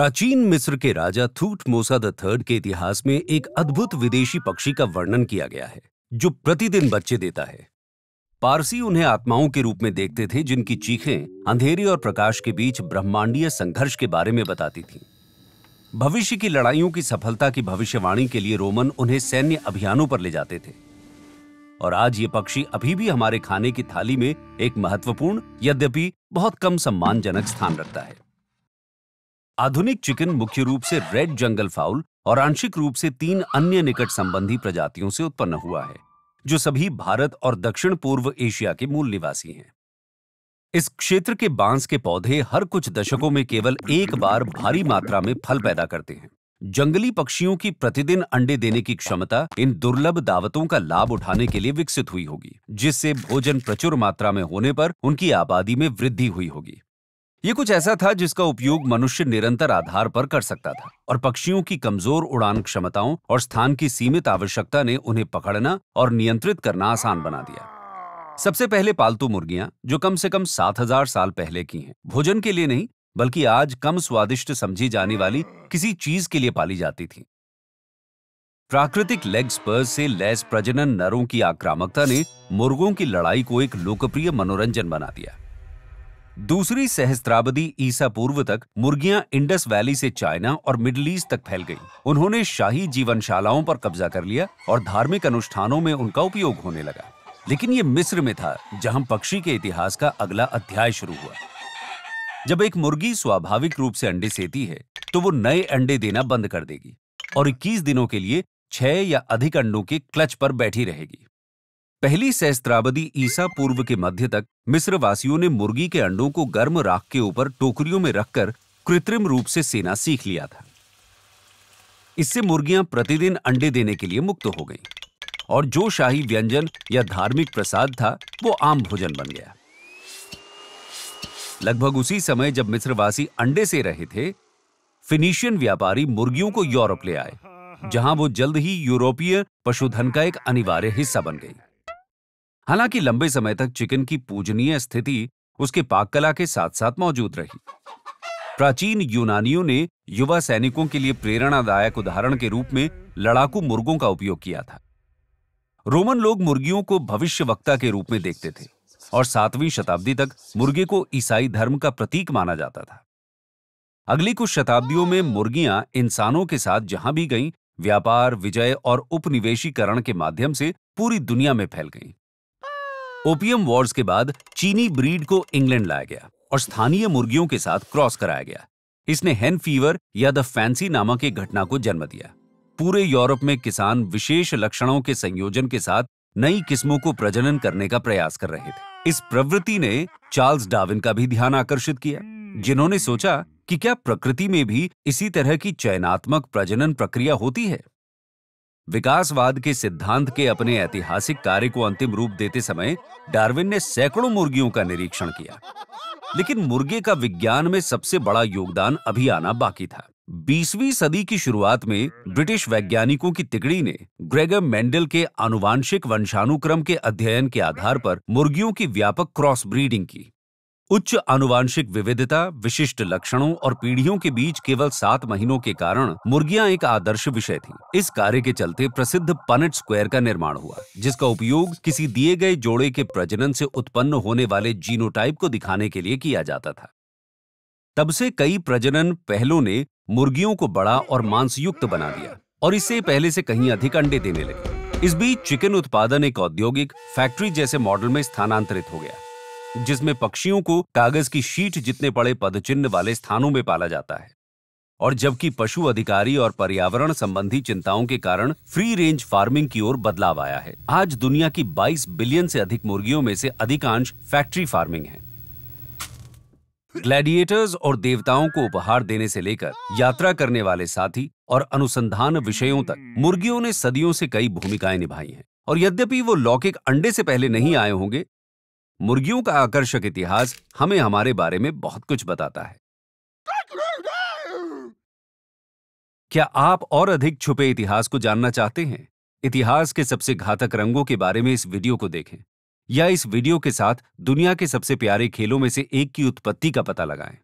प्राचीन मिस्र के राजा थूट मोसा द थर्ड के इतिहास में एक अद्भुत विदेशी पक्षी का वर्णन किया गया है जो प्रतिदिन बच्चे देता है पारसी उन्हें आत्माओं के रूप में देखते थे जिनकी चीखें अंधेरे और प्रकाश के बीच ब्रह्मांडीय संघर्ष के बारे में बताती थीं। भविष्य की लड़ाइयों की सफलता की भविष्यवाणी के लिए रोमन उन्हें सैन्य अभियानों पर ले जाते थे और आज ये पक्षी अभी भी हमारे खाने की थाली में एक महत्वपूर्ण यद्यपि बहुत कम सम्मानजनक स्थान रखता है आधुनिक चिकन मुख्य रूप से रेड जंगल फाउल और आंशिक रूप से तीन अन्य निकट संबंधी प्रजातियों से उत्पन्न हुआ है जो सभी भारत और दक्षिण पूर्व एशिया के मूल निवासी हैं इस क्षेत्र के बांस के पौधे हर कुछ दशकों में केवल एक बार भारी मात्रा में फल पैदा करते हैं जंगली पक्षियों की प्रतिदिन अंडे देने की क्षमता इन दुर्लभ दावतों का लाभ उठाने के लिए विकसित हुई होगी जिससे भोजन प्रचुर मात्रा में होने पर उनकी आबादी में वृद्धि हुई होगी ये कुछ ऐसा था जिसका उपयोग मनुष्य निरंतर आधार पर कर सकता था और पक्षियों की कमजोर उड़ान क्षमताओं और स्थान की सीमित आवश्यकता ने उन्हें पकड़ना और नियंत्रित करना आसान बना दिया सबसे पहले पालतू मुर्गियां जो कम से कम 7000 साल पहले की हैं भोजन के लिए नहीं बल्कि आज कम स्वादिष्ट समझी जाने वाली किसी चीज के लिए पाली जाती थी प्राकृतिक लेग स्पर्स से लैस प्रजनन नरों की आक्रामकता ने मुर्गों की लड़ाई को एक लोकप्रिय मनोरंजन बना दिया दूसरी सहस्त्राबदी ईसा पूर्व तक मुर्गियां इंडस वैली से चाइना और मिडल ईस्ट तक फैल गईं। उन्होंने शाही जीवनशालाओं पर कब्जा कर लिया और धार्मिक अनुष्ठानों में उनका उपयोग होने लगा लेकिन ये मिस्र में था जहां पक्षी के इतिहास का अगला अध्याय शुरू हुआ जब एक मुर्गी स्वाभाविक रूप से अंडे सेती है तो वो नए अंडे देना बंद कर देगी और 21 दिनों के लिए छह या अधिक अंडों के क्लच पर बैठी रहेगी पहली सहस्त्राबदी ईसा पूर्व के मध्य तक मिस्र वासियों ने मुर्गी के अंडों को गर्म राख के ऊपर टोकरियों में रखकर कृत्रिम रूप से सेना सीख लिया था इससे मुर्गियां प्रतिदिन अंडे देने के लिए मुक्त हो गईं और जो शाही व्यंजन या धार्मिक प्रसाद था वो आम भोजन बन गया लगभग उसी समय जब मिस्रवासी अंडे से रहे थे फिनिशियन व्यापारी मुर्गियों को यूरोप ले आए जहां वो जल्द ही यूरोपीय पशुधन का एक अनिवार्य हिस्सा बन गई हालांकि लंबे समय तक चिकन की पूजनीय स्थिति उसके पाककला के साथ साथ मौजूद रही प्राचीन यूनानियों ने युवा सैनिकों के लिए प्रेरणादायक उदाहरण के रूप में लड़ाकू मुर्गों का उपयोग किया था रोमन लोग मुर्गियों को भविष्य वक्ता के रूप में देखते थे और सातवीं शताब्दी तक मुर्गे को ईसाई धर्म का प्रतीक माना जाता था अगली कुछ शताब्दियों में मुर्गियां इंसानों के साथ जहां भी गईं व्यापार विजय और उपनिवेशीकरण के माध्यम से पूरी दुनिया में फैल गईं ओपियम वॉर्स के बाद चीनी ब्रीड को इंग्लैंड लाया गया और स्थानीय मुर्गियों के साथ क्रॉस कराया गया इसने हेन फीवर या द फैंसी नामक एक घटना को जन्म दिया पूरे यूरोप में किसान विशेष लक्षणों के संयोजन के साथ नई किस्मों को प्रजनन करने का प्रयास कर रहे थे इस प्रवृत्ति ने चार्ल्स डाविन का भी ध्यान आकर्षित किया जिन्होंने सोचा कि क्या प्रकृति में भी इसी तरह की चयनात्मक प्रजनन प्रक्रिया होती है विकासवाद के सिद्धांत के अपने ऐतिहासिक कार्य को अंतिम रूप देते समय डार्विन ने सैकड़ों मुर्गियों का निरीक्षण किया लेकिन मुर्गे का विज्ञान में सबसे बड़ा योगदान अभी आना बाकी था 20वीं सदी की शुरुआत में ब्रिटिश वैज्ञानिकों की तिकड़ी ने ग्रेगर मेंडल के आनुवांशिक वंशानुक्रम के अध्ययन के आधार पर मुर्गियों की व्यापक क्रॉस ब्रीडिंग की उच्च आनुवांशिक विविधता विशिष्ट लक्षणों और पीढ़ियों के बीच केवल सात महीनों के कारण मुर्गियां एक आदर्श विषय थी इस कार्य के चलते प्रसिद्ध पनेट स्क्वायर का निर्माण हुआ जिसका उपयोग किसी दिए गए जोड़े के प्रजनन से उत्पन्न होने वाले जीनोटाइप को दिखाने के लिए किया जाता था तब से कई प्रजनन पहलों ने मुर्गियों को बड़ा और मांसयुक्त बना दिया और इससे पहले से कहीं अधिक अंडे देने लगे इस बीच चिकन उत्पादन एक औद्योगिक फैक्ट्री जैसे मॉडल में स्थानांतरित हो गया जिसमें पक्षियों को कागज की शीट जितने पड़े पदचिन्ह वाले स्थानों में पाला जाता है और जबकि पशु अधिकारी और पर्यावरण संबंधी चिंताओं के कारण फ्री रेंज फार्मिंग की ओर बदलाव आया है आज दुनिया की 22 बिलियन से अधिक मुर्गियों में से अधिकांश फैक्ट्री फार्मिंग है ग्लैडिएटर्स और देवताओं को उपहार देने से लेकर यात्रा करने वाले साथी और अनुसंधान विषयों तक मुर्गियों ने सदियों से कई भूमिकाएं निभाई हैं और यद्यपि वो लौकिक अंडे से पहले नहीं आए होंगे मुर्गियों का आकर्षक इतिहास हमें हमारे बारे में बहुत कुछ बताता है क्या आप और अधिक छुपे इतिहास को जानना चाहते हैं इतिहास के सबसे घातक रंगों के बारे में इस वीडियो को देखें या इस वीडियो के साथ दुनिया के सबसे प्यारे खेलों में से एक की उत्पत्ति का पता लगाएं।